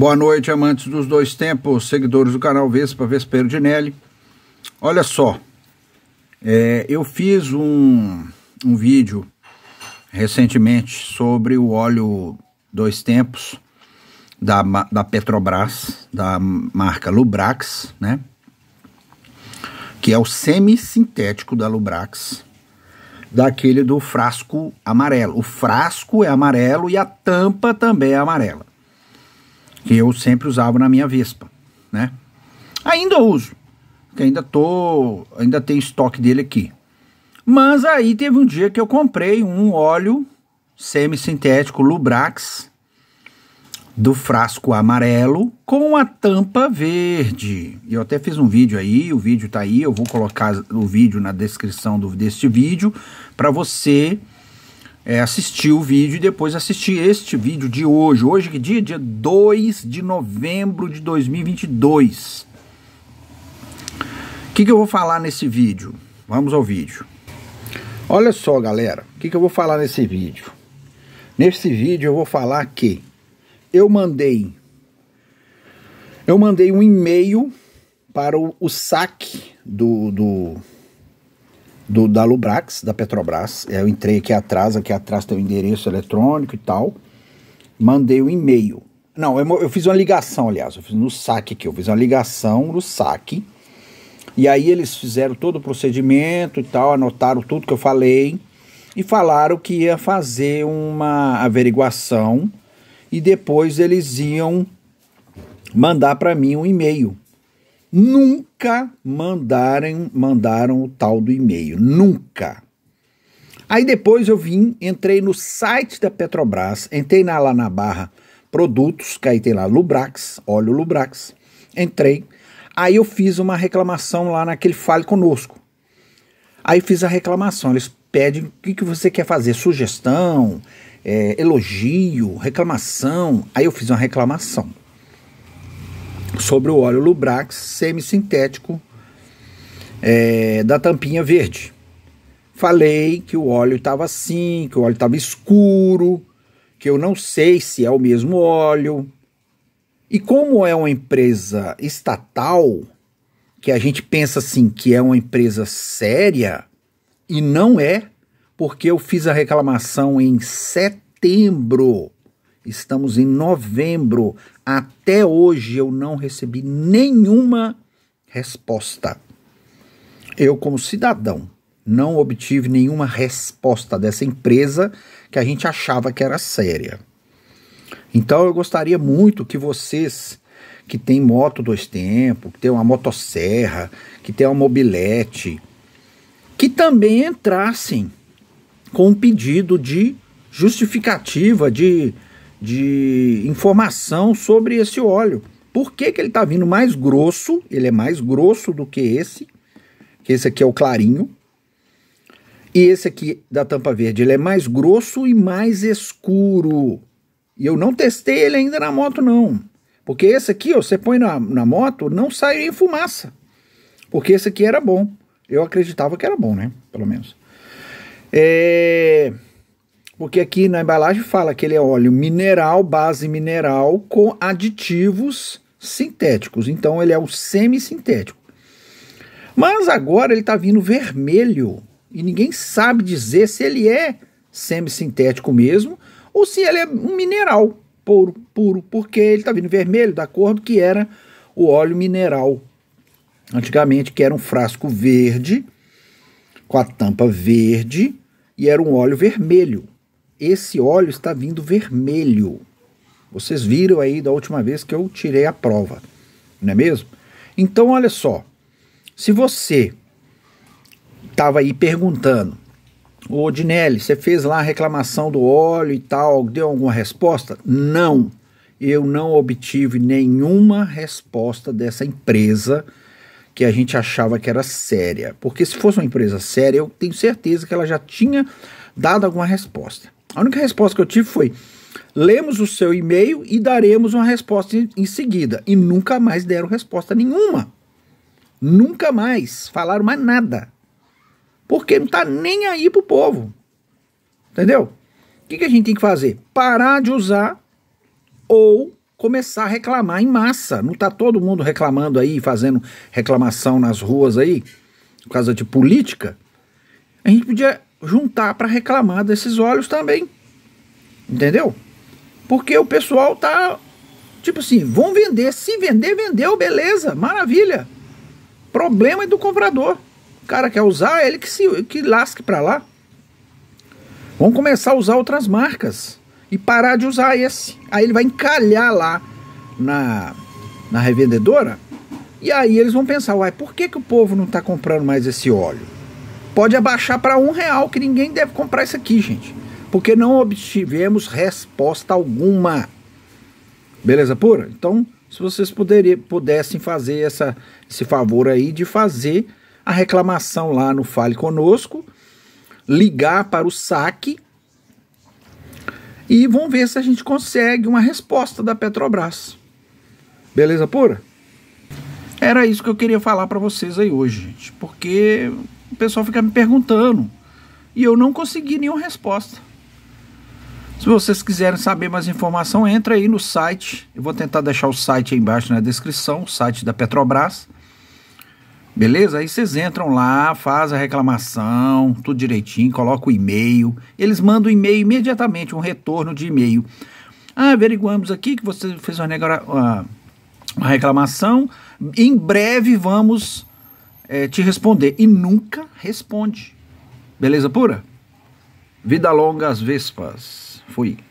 Boa noite, amantes dos dois tempos, seguidores do canal Vespa Vespeiro de Nelly. Olha só, é, eu fiz um, um vídeo recentemente sobre o óleo dois tempos da, da Petrobras, da marca Lubrax, né? Que é o semissintético da Lubrax, daquele do frasco amarelo. O frasco é amarelo e a tampa também é amarela que eu sempre usava na minha Vespa, né? Ainda uso, que ainda tô, ainda tem estoque dele aqui. Mas aí teve um dia que eu comprei um óleo semissintético Lubrax do frasco amarelo com a tampa verde. Eu até fiz um vídeo aí, o vídeo tá aí, eu vou colocar o vídeo na descrição do, deste vídeo para você é, assistir o vídeo e depois assistir este vídeo de hoje. Hoje que dia? Dia 2 de novembro de 2022. O que, que eu vou falar nesse vídeo? Vamos ao vídeo. Olha só, galera, o que, que eu vou falar nesse vídeo? Nesse vídeo eu vou falar que eu mandei eu mandei um e-mail para o, o saque do, do do, da Lubrax, da Petrobras. É, eu entrei aqui atrás, aqui atrás tem o endereço eletrônico e tal. Mandei o um e-mail. Não, eu, eu, fiz uma ligação, aliás, eu fiz no saque aqui, eu fiz uma ligação no saque. E aí eles fizeram todo o procedimento e tal, anotaram tudo que eu falei e falaram que ia fazer uma averiguação e depois eles iam mandar para mim um e-mail nunca mandarem, mandaram o tal do e-mail, nunca. Aí depois eu vim, entrei no site da Petrobras, entrei na, lá na barra produtos, que aí tem lá Lubrax, óleo Lubrax, entrei, aí eu fiz uma reclamação lá naquele Fale Conosco. Aí fiz a reclamação, eles pedem o que, que você quer fazer, sugestão, é, elogio, reclamação. Aí eu fiz uma reclamação sobre o óleo Lubrax semissintético é, da tampinha verde. Falei que o óleo estava assim, que o óleo estava escuro, que eu não sei se é o mesmo óleo. E como é uma empresa estatal, que a gente pensa assim que é uma empresa séria e não é, porque eu fiz a reclamação em setembro Estamos em novembro. Até hoje eu não recebi nenhuma resposta. Eu, como cidadão, não obtive nenhuma resposta dessa empresa que a gente achava que era séria. Então eu gostaria muito que vocês que têm moto dois tempos, que tem uma motosserra, que tem uma mobilete, que também entrassem com um pedido de justificativa de de informação sobre esse óleo. Por que, que ele está vindo mais grosso? Ele é mais grosso do que esse, que esse aqui é o clarinho. E esse aqui da tampa verde, ele é mais grosso e mais escuro. E eu não testei ele ainda na moto, não. Porque esse aqui, ó, você põe na, na moto, não sai em fumaça. Porque esse aqui era bom. Eu acreditava que era bom, né? Pelo menos. É... Porque aqui na embalagem fala que ele é óleo mineral, base mineral com aditivos sintéticos. Então ele é o semissintético. Mas agora ele está vindo vermelho e ninguém sabe dizer se ele é semissintético mesmo ou se ele é um mineral puro, puro porque ele está vindo vermelho da cor do que era o óleo mineral. Antigamente que era um frasco verde com a tampa verde e era um óleo vermelho esse óleo está vindo vermelho. Vocês viram aí da última vez que eu tirei a prova, não é mesmo? Então, olha só, se você estava aí perguntando, ô Dinelli, você fez lá a reclamação do óleo e tal, deu alguma resposta? Não, eu não obtive nenhuma resposta dessa empresa que a gente achava que era séria. Porque se fosse uma empresa séria, eu tenho certeza que ela já tinha dado alguma resposta. A única resposta que eu tive foi: lemos o seu e-mail e daremos uma resposta em seguida. E nunca mais deram resposta nenhuma. Nunca mais falaram mais nada. Porque não está nem aí pro povo. Entendeu? O que, que a gente tem que fazer? Parar de usar ou começar a reclamar em massa. Não está todo mundo reclamando aí, fazendo reclamação nas ruas aí, por causa de política? A gente podia juntar para reclamar desses olhos também. Entendeu? Porque o pessoal tá tipo assim, vão vender, se vender, vendeu, beleza, maravilha. Problema é do comprador. O cara quer usar, ele que se que lasque para lá. Vão começar a usar outras marcas e parar de usar esse. Aí ele vai encalhar lá na, na revendedora. E aí eles vão pensar, uai, por que, que o povo não está comprando mais esse óleo? pode abaixar para um real, que ninguém deve comprar isso aqui, gente. Porque não obtivemos resposta alguma. Beleza pura? Então, se vocês puderem pudessem fazer essa, esse favor aí de fazer a reclamação lá no Fale Conosco, ligar para o saque e vão ver se a gente consegue uma resposta da Petrobras. Beleza pura? Era isso que eu queria falar para vocês aí hoje, gente, porque pessoal fica me perguntando. E eu não consegui nenhuma resposta. Se vocês quiserem saber mais informação, entra aí no site. Eu vou tentar deixar o site aí embaixo na descrição, o site da Petrobras. Beleza? Aí vocês entram lá, faz a reclamação, tudo direitinho, coloca o e-mail. Eles mandam o e-mail imediatamente, um retorno de e-mail. Ah, averiguamos aqui que você fez uma, uma reclamação. Em breve vamos é, te responder e nunca responde. Beleza pura? Vida longa às vespas. Fui.